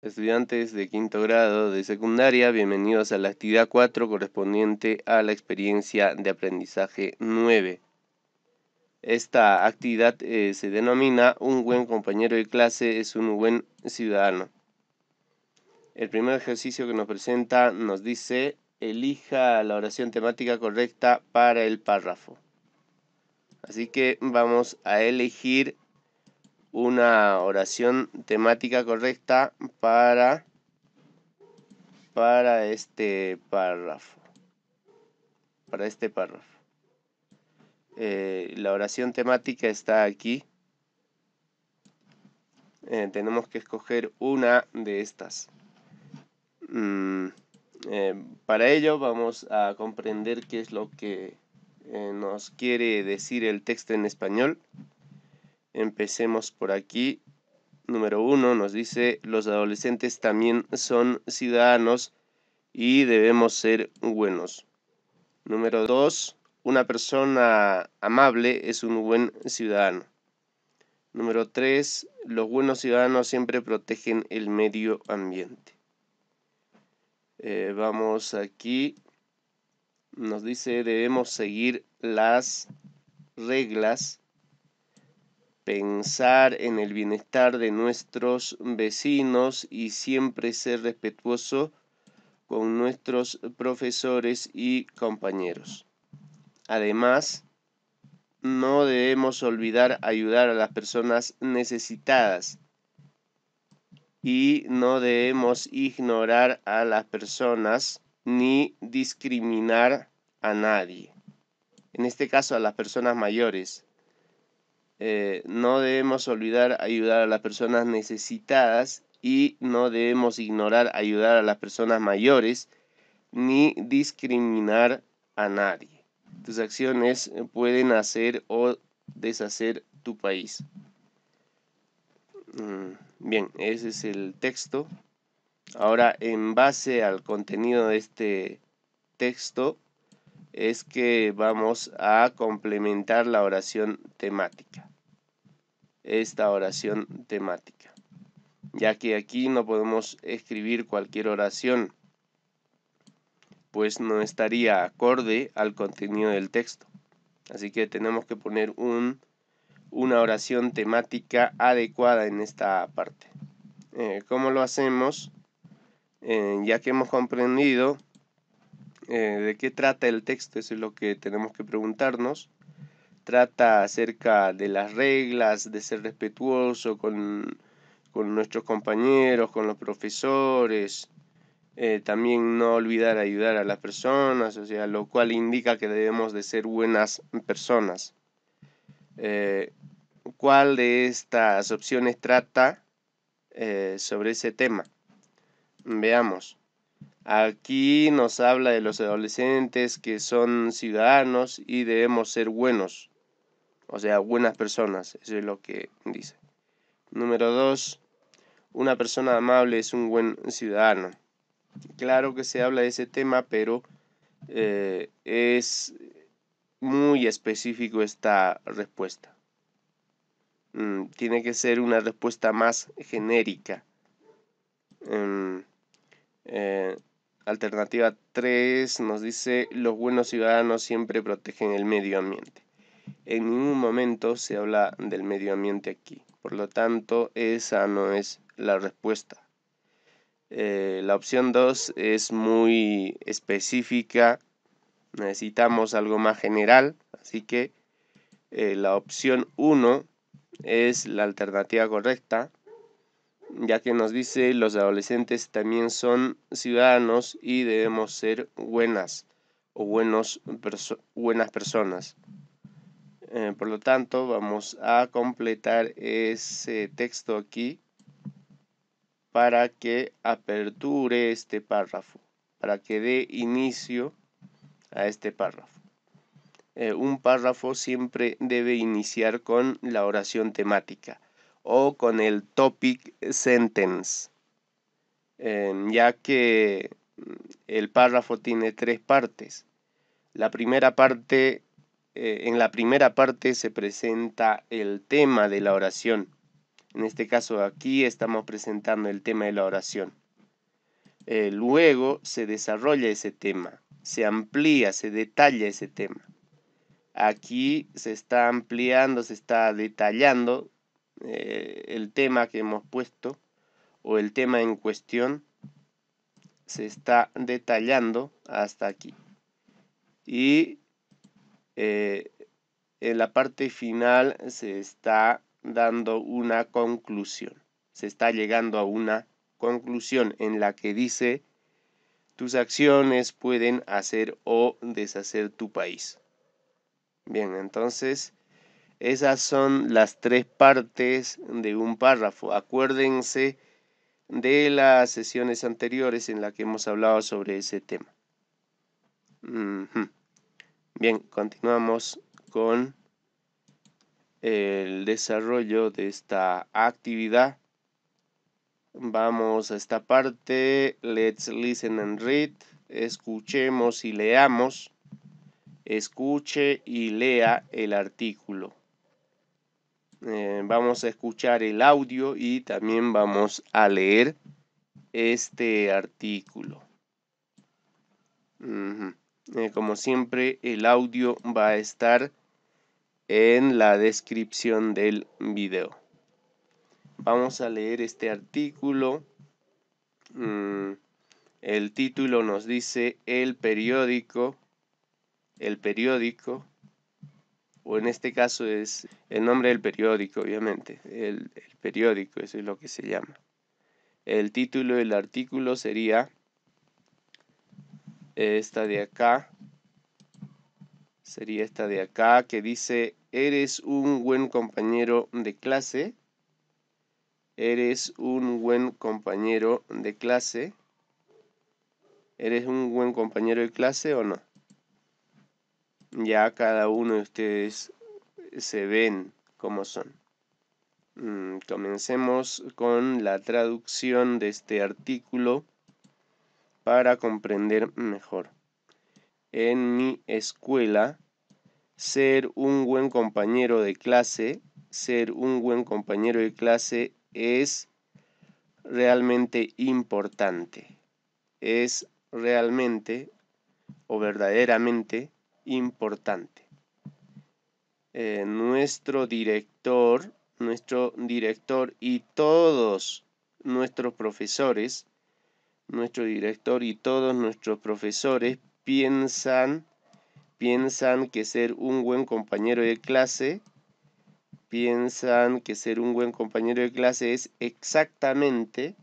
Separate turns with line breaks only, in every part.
Estudiantes de quinto grado de secundaria, bienvenidos a la actividad 4 correspondiente a la experiencia de aprendizaje 9. Esta actividad eh, se denomina Un buen compañero de clase es un buen ciudadano. El primer ejercicio que nos presenta nos dice, elija la oración temática correcta para el párrafo. Así que vamos a elegir una oración temática correcta para, para este párrafo. Para este párrafo. Eh, la oración temática está aquí. Eh, tenemos que escoger una de estas. Mm, eh, para ello vamos a comprender qué es lo que nos quiere decir el texto en español. Empecemos por aquí. Número uno nos dice, los adolescentes también son ciudadanos y debemos ser buenos. Número dos, una persona amable es un buen ciudadano. Número tres, los buenos ciudadanos siempre protegen el medio ambiente. Eh, vamos aquí. Nos dice debemos seguir las reglas pensar en el bienestar de nuestros vecinos y siempre ser respetuoso con nuestros profesores y compañeros. Además, no debemos olvidar ayudar a las personas necesitadas y no debemos ignorar a las personas ni discriminar a nadie. En este caso a las personas mayores, eh, no debemos olvidar ayudar a las personas necesitadas y no debemos ignorar ayudar a las personas mayores ni discriminar a nadie. Tus acciones eh, pueden hacer o deshacer tu país. Mm, bien, ese es el texto. Ahora, en base al contenido de este texto, es que vamos a complementar la oración temática esta oración temática, ya que aquí no podemos escribir cualquier oración, pues no estaría acorde al contenido del texto. Así que tenemos que poner un, una oración temática adecuada en esta parte. Eh, ¿Cómo lo hacemos? Eh, ya que hemos comprendido eh, de qué trata el texto, eso es lo que tenemos que preguntarnos trata acerca de las reglas, de ser respetuoso con, nuestros compañeros, con los profesores, eh, también no olvidar ayudar a las personas, o sea, lo cual indica que debemos de ser buenas personas. Eh, ¿Cuál de estas opciones trata eh, sobre ese tema? Veamos. Aquí nos habla de los adolescentes que son ciudadanos y debemos ser buenos. O sea, buenas personas, eso es lo que dice. Número dos, una persona amable es un buen ciudadano. Claro que se habla de ese tema, pero eh, es muy específico esta respuesta. Mm, tiene que ser una respuesta más genérica. Em, eh, alternativa 3 nos dice, los buenos ciudadanos siempre protegen el medio ambiente. En ningún momento se habla del medio ambiente aquí. Por lo tanto, esa no es la respuesta. Eh, la opción 2 es muy específica. Necesitamos algo más general. Así que eh, la opción 1 es la alternativa correcta, ya que nos dice los adolescentes también son ciudadanos y debemos ser buenas o buenas personas. Eh, por lo tanto, vamos a completar ese texto aquí para que aperture este párrafo, para que dé inicio a este párrafo. Eh, un párrafo siempre debe iniciar con la oración temática o con el topic sentence, eh, ya que el párrafo tiene tres partes. La primera parte eh, en la primera parte se presenta el tema de la oración. En este caso aquí estamos presentando el tema de la oración. Eh, luego se desarrolla ese tema, se amplía, se detalla ese tema. Aquí se está ampliando, se está detallando eh, el tema que hemos puesto o el tema en cuestión se está detallando hasta aquí. Y eh, en la parte final se está dando una conclusión, se está llegando a una conclusión en la que dice, tus acciones pueden hacer o deshacer tu país. Bien, entonces esas son las tres partes de un párrafo. Acuérdense de las sesiones anteriores en las que hemos hablado sobre ese tema. Bien, continuamos con el desarrollo de esta actividad. Vamos a esta parte. Let's listen and read. Escuchemos y leamos. Escuche y lea el artículo. Eh, vamos a escuchar el audio y también vamos a leer este artículo. Eh, como siempre, el audio va a estar en la descripción del video. Vamos a leer este artículo. Mm, el título nos dice el periódico, el periódico, o en este caso es el nombre del periódico, obviamente, el periódico, eso es lo que se llama. El título del artículo sería esta de acá, sería esta de acá que dice, eres un buen compañero de clase, eres un buen compañero de clase, eres un buen compañero de clase o no. Ya cada uno de ustedes se ven como son. Mm, comencemos con la traducción de este artículo para comprender mejor. En mi escuela, ser un buen compañero de clase, ser un buen compañero de clase es realmente importante. Es realmente o verdaderamente importante. Eh, nuestro director, nuestro director y todos nuestros profesores nuestro director y todos nuestros profesores piensan, piensan que ser un buen compañero de clase, piensan que ser un buen compañero de clase es exactamente,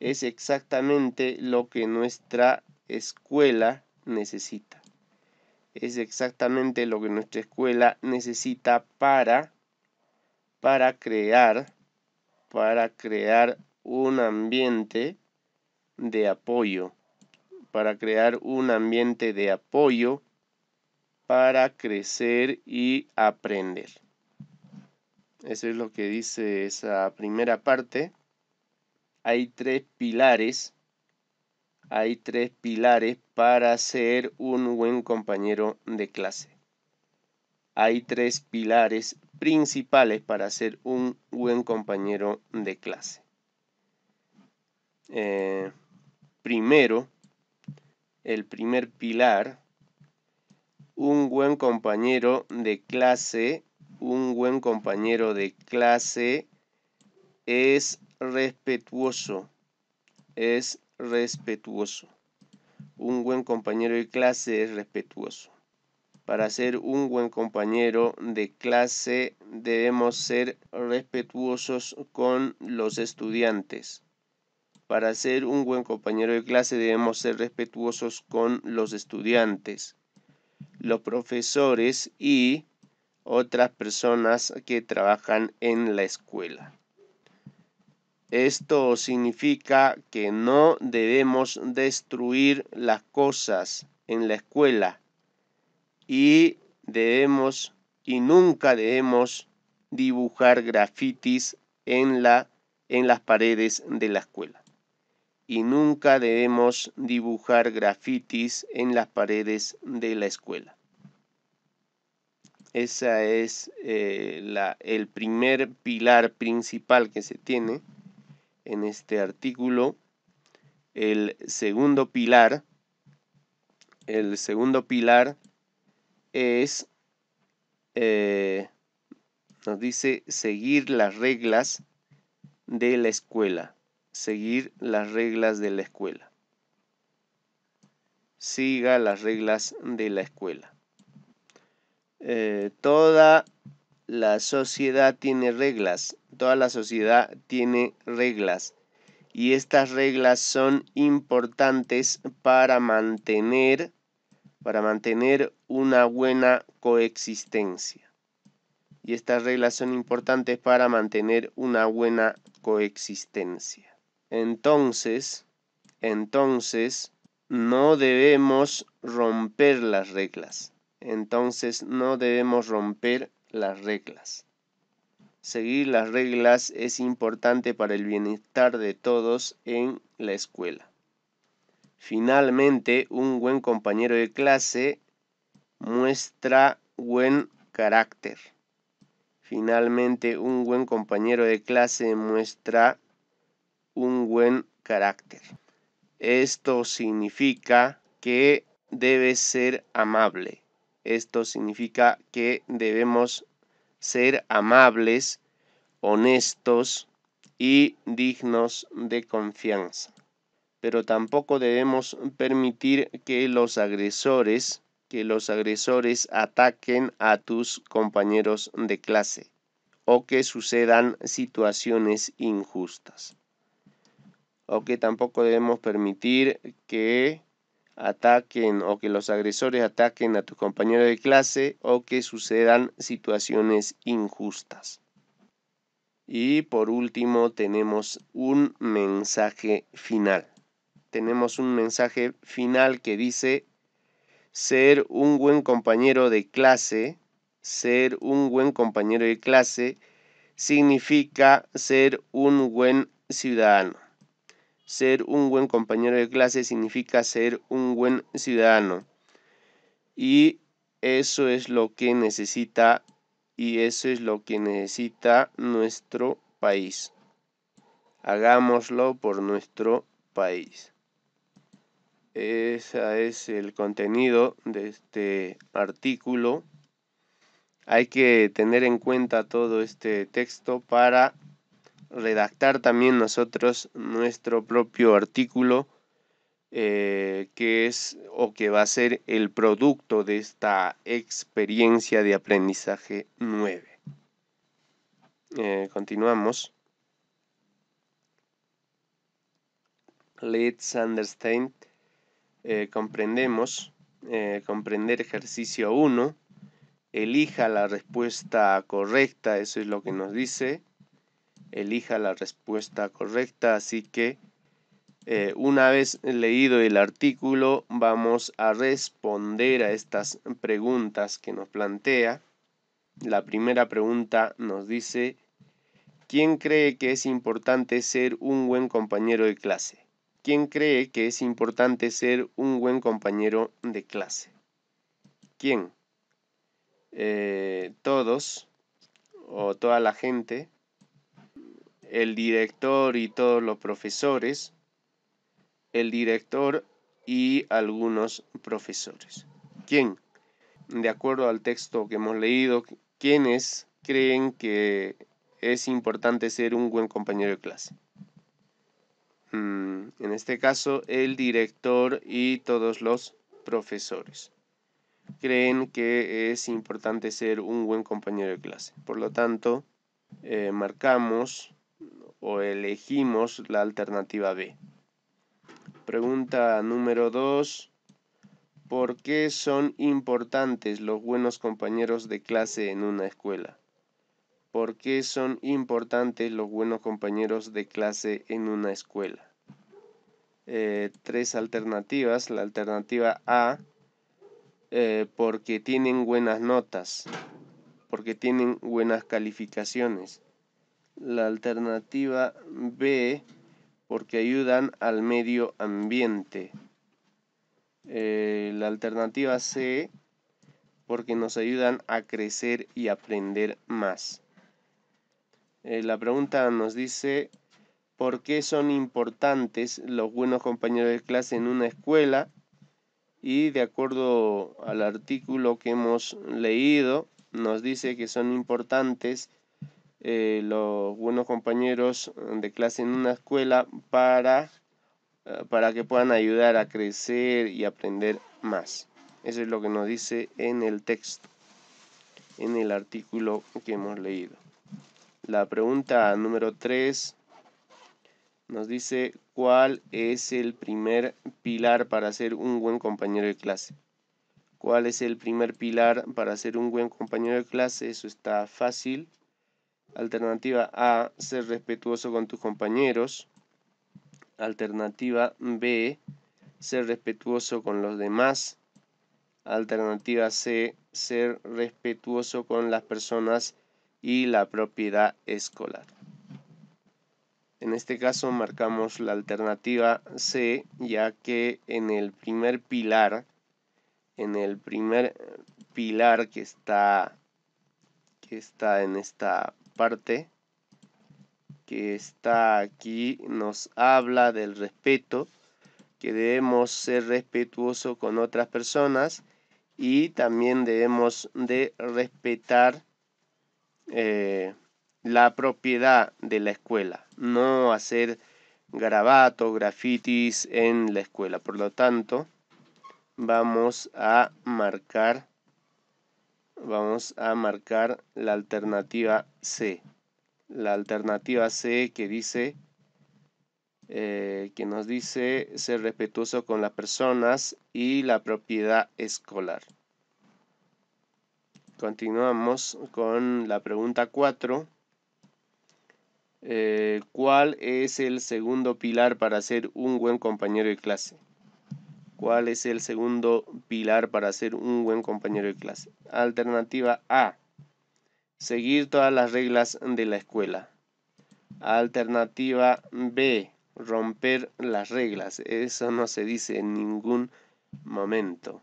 es exactamente lo que nuestra escuela necesita. Es exactamente lo que nuestra escuela necesita para, para crear, para crear un ambiente de apoyo, para crear un ambiente de apoyo para crecer y aprender. Eso es lo que dice esa primera parte. Hay tres pilares. Hay tres pilares para ser un buen compañero de clase. Hay tres pilares principales para ser un buen compañero de clase. Eh, primero, el primer pilar, un buen compañero de clase, un buen compañero de clase es respetuoso, es respetuoso. Un buen compañero de clase es respetuoso. Para ser un buen compañero de clase debemos ser respetuosos con los estudiantes. Para ser un buen compañero de clase debemos ser respetuosos con los estudiantes, los profesores y otras personas que trabajan en la escuela. Esto significa que no debemos destruir las cosas en la escuela y debemos y nunca debemos dibujar grafitis en, la, en las paredes de la escuela y nunca debemos dibujar grafitis en las paredes de la escuela. Ese es eh, el primer pilar principal que se tiene en este artículo. El segundo pilar, el segundo pilar es, eh, nos dice, seguir las reglas de la escuela seguir las reglas de la escuela. Siga las reglas de la escuela. Eh, toda la sociedad tiene reglas, toda la sociedad tiene reglas y estas reglas son importantes para mantener para mantener una buena coexistencia. Y estas reglas son importantes para mantener una buena coexistencia. Entonces, entonces no debemos romper las reglas. Entonces no debemos romper las reglas. Seguir las reglas es importante para el bienestar de todos en la escuela. Finalmente, un buen compañero de clase muestra buen carácter. Finalmente, un buen compañero de clase muestra un buen carácter. Esto significa que debes ser amable. Esto significa que debemos ser amables, honestos y dignos de confianza. Pero tampoco debemos permitir que los agresores que los agresores ataquen a tus compañeros de clase o que sucedan situaciones injustas o que tampoco debemos permitir que ataquen o que los agresores ataquen a tus compañeros de clase o que sucedan situaciones injustas. Y por último tenemos un mensaje final. Tenemos un mensaje final que dice ser un buen compañero de clase, ser un buen compañero de clase significa ser un buen ciudadano. Ser un buen compañero de clase significa ser un buen ciudadano. Y eso es lo que necesita y eso es lo que necesita nuestro país. Hagámoslo por nuestro país. Ese es el contenido de este artículo. Hay que tener en cuenta todo este texto para redactar también nosotros nuestro propio artículo eh, que es o que va a ser el producto de esta experiencia de aprendizaje 9. Eh, continuamos. Let's understand. Eh, comprendemos. comprender ejercicio 1. Elija la respuesta correcta. Eso es lo que nos dice elija la respuesta correcta. Así que eh, una vez leído el artículo, vamos a responder a estas preguntas que nos plantea. La primera pregunta nos dice, ¿quién cree que es importante ser un buen compañero de clase? ¿Quién cree que es importante ser un buen compañero de clase? ¿Quién? Eh, todos o toda la gente el director y todos los profesores, el director y algunos profesores. ¿Quién? De acuerdo al texto que hemos leído, ¿quiénes creen que es importante ser un buen compañero de clase? Mm, en este caso, el director y todos los profesores creen que es importante ser un buen compañero de clase. Por lo tanto, eh, marcamos o elegimos la alternativa B. Pregunta número 2. ¿Por qué son importantes los buenos compañeros de clase en una escuela? ¿Por qué son importantes los buenos compañeros de clase en una escuela? Eh, tres alternativas. La alternativa A, eh, porque tienen buenas notas, porque tienen buenas calificaciones, la alternativa B porque ayudan al medio ambiente. Eh, la alternativa C porque nos ayudan a crecer y aprender más. Eh, la pregunta nos dice, ¿por qué son importantes los buenos compañeros de clase en una escuela? Y de acuerdo al artículo que hemos leído, nos dice que son importantes eh, los buenos compañeros eh, de clase en una escuela para, eh, para que puedan ayudar a crecer y aprender más. Eso es lo que nos dice en el texto, en el artículo que hemos leído. La pregunta número 3 nos dice cuál es el primer pilar para ser un buen compañero de clase. ¿Cuál es el primer pilar para ser un buen compañero de clase? Eso está fácil. Alternativa A, ser respetuoso con tus compañeros. Alternativa B, ser respetuoso con los demás. Alternativa C, ser respetuoso con las personas y la propiedad escolar. En este caso marcamos la alternativa C, ya que en el primer pilar, en el primer pilar que está, que está en esta parte que está aquí nos habla del respeto, que debemos ser respetuosos con otras personas y también debemos de respetar eh, la propiedad de la escuela, no hacer grabato grafitis en la escuela. Por lo tanto, vamos a marcar vamos a marcar la alternativa C. La alternativa C que dice, eh, que nos dice ser respetuoso con las personas y la propiedad escolar. Continuamos con la pregunta 4. Eh, ¿Cuál es el segundo pilar para ser un buen compañero de clase? ¿Cuál es el segundo pilar para ser un buen compañero de clase? Alternativa A. Seguir todas las reglas de la escuela. Alternativa B. Romper las reglas. Eso no se dice en ningún momento.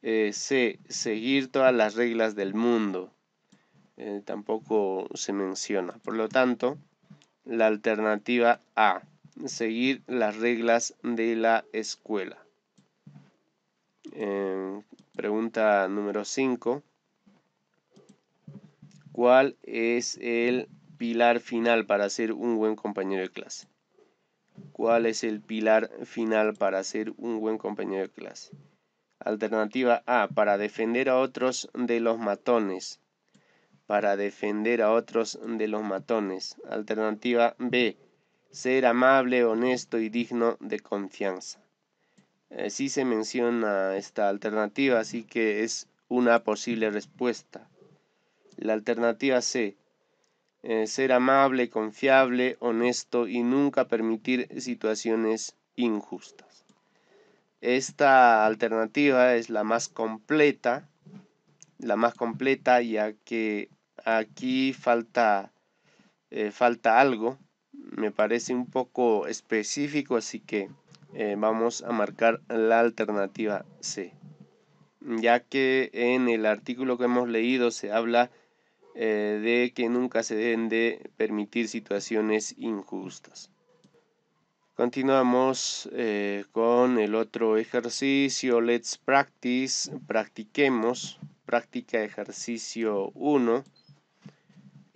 Eh, C. Seguir todas las reglas del mundo. Eh, tampoco se menciona. Por lo tanto, la alternativa A. Seguir las reglas de la escuela. Em, pregunta número 5. ¿Cuál es el pilar final para ser un buen compañero de clase? ¿Cuál es el pilar final para ser un buen compañero de clase? Alternativa A, para defender a otros de los matones. Para defender a otros de los matones. Alternativa B, ser amable, honesto y digno de confianza si eh, sí se menciona esta alternativa, así que es una posible respuesta. La alternativa C, eh, ser amable, confiable, honesto y nunca permitir situaciones injustas. Esta alternativa es la más completa, la más completa ya que aquí falta, eh, falta algo, me parece un poco específico, así que eh, vamos a marcar la alternativa C, ya que en el artículo que hemos leído se habla eh, de que nunca se deben de permitir situaciones injustas. Continuamos eh, con el otro ejercicio, let's practice, practiquemos, práctica ejercicio 1.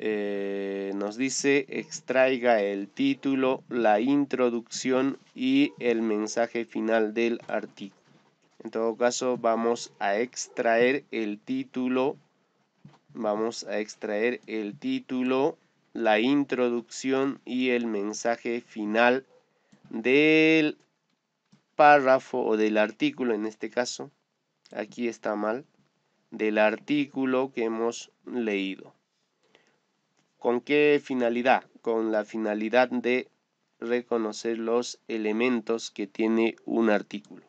Eh, nos dice extraiga el título, la introducción y el mensaje final del artículo. En todo caso, vamos a extraer el título, vamos a extraer el título, la introducción y el mensaje final del párrafo o del artículo en este caso. Aquí está mal del artículo que hemos leído. ¿Con qué finalidad? Con la finalidad de reconocer los elementos que tiene un artículo.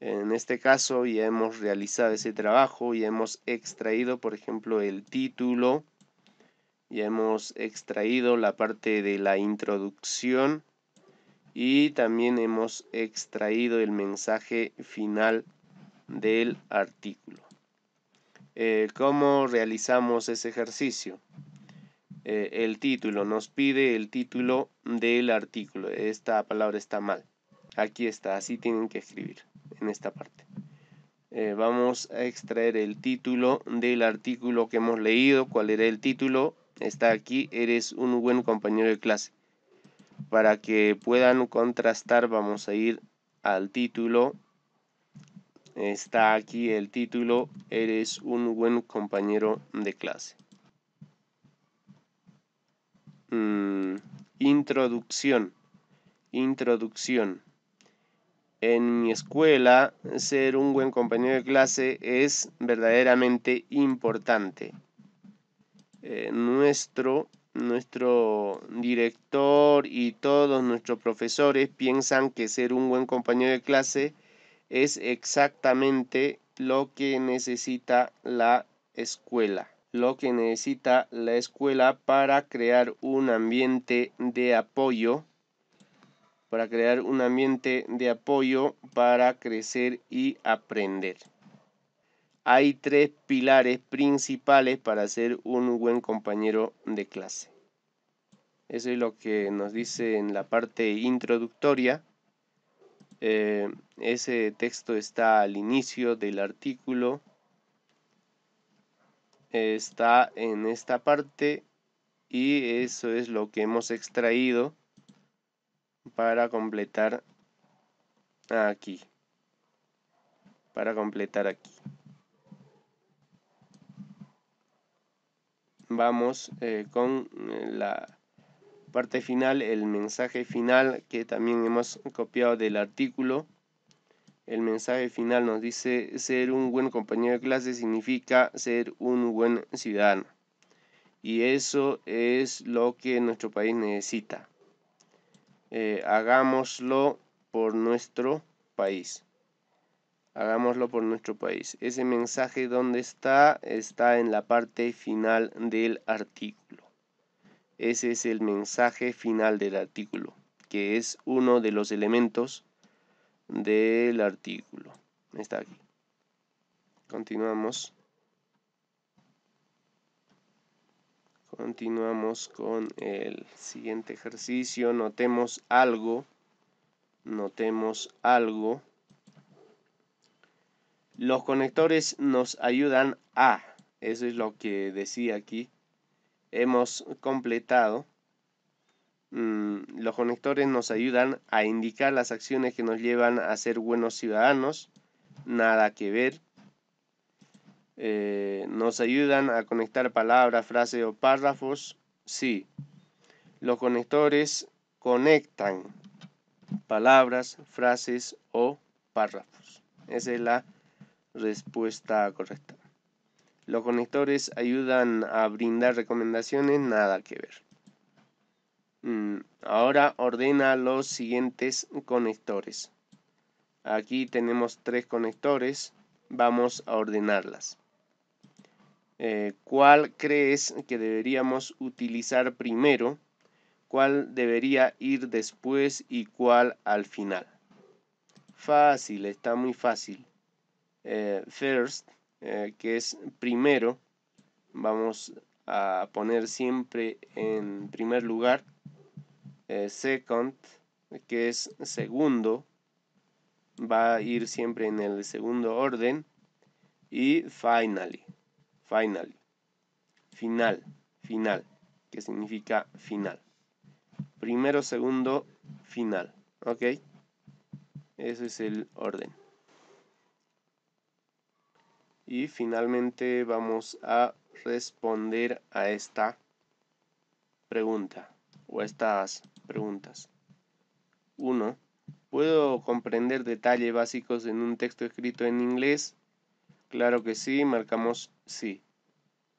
En este caso ya hemos realizado ese trabajo, y hemos extraído, por ejemplo, el título, ya hemos extraído la parte de la introducción y también hemos extraído el mensaje final del artículo. Eh, cómo realizamos ese ejercicio. Eh, el título, nos pide el título del artículo. Esta palabra está mal. Aquí está, así tienen que escribir en esta parte. Eh, vamos a extraer el título del artículo que hemos leído. ¿Cuál era el título? Está aquí, eres un buen compañero de clase. Para que puedan contrastar, vamos a ir al título Está aquí el título, eres un buen compañero de clase. Mm, introducción. Introducción. En mi escuela, ser un buen compañero de clase es verdaderamente importante. Eh, nuestro, director y todos nuestros profesores piensan que ser un buen compañero de clase es exactamente lo que necesita la escuela. Lo que necesita la escuela para crear un ambiente de apoyo, para crear un ambiente de apoyo para crecer y aprender. Hay tres pilares principales para ser un buen compañero de clase. Eso es lo que nos dice en la parte introductoria. Eh, ese texto está al inicio del artículo. está en esta parte y eso es lo que hemos extraído para completar aquí. Para completar aquí. Vamos eh, con la parte final, el mensaje final que también hemos copiado del artículo. El mensaje final nos dice, ser un buen compañero de clase significa ser un buen ciudadano. Y eso es lo que nuestro país necesita. Eh, hagámoslo por nuestro país. Hagámoslo por nuestro país. Ese mensaje donde está está en la parte final del artículo. Ese es el mensaje final del artículo, que es uno de los elementos del artículo. Está aquí. Continuamos. Continuamos con el siguiente ejercicio. Notemos algo. Notemos algo. Los conectores nos ayudan a. Eso es lo que decía aquí hemos completado, mm, los conectores nos ayudan a indicar las acciones que nos llevan a ser buenos ciudadanos, nada que ver. Eh, nos ayudan a conectar palabras, frases o párrafos, sí. Los conectores conectan palabras, frases o párrafos. Esa es la respuesta correcta. Los conectores ayudan a brindar recomendaciones, nada que ver. Mm, ahora ordena los siguientes conectores. Aquí tenemos tres conectores. Vamos a ordenarlas. Eh, ¿Cuál crees que deberíamos utilizar primero? ¿Cuál debería ir después y cuál al final? Fácil, está muy fácil. Eh, first eh, que es primero, vamos a poner siempre en primer lugar, eh, second, que es segundo, va a ir siempre en el segundo orden, y finally, finally, final, final, que significa final. Primero, segundo, final, ¿ok? Ese es el orden. Y finalmente vamos a responder a esta pregunta o a estas preguntas. 1. ¿Puedo comprender detalles básicos en un texto escrito en inglés? Claro que sí, marcamos sí.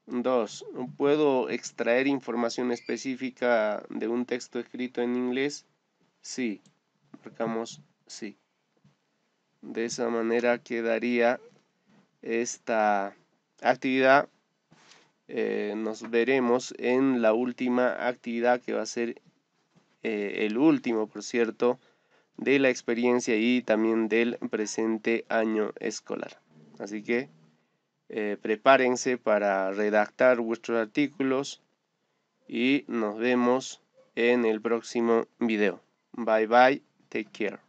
2. ¿Puedo extraer información específica de un texto escrito en inglés? Sí, marcamos sí. De esa manera quedaría esta actividad. Eh, nos veremos en la última actividad que va a ser eh, el último, por cierto, de la experiencia y también del presente año escolar. Así que eh, prepárense para redactar vuestros artículos y nos vemos en el próximo video. Bye bye, take care.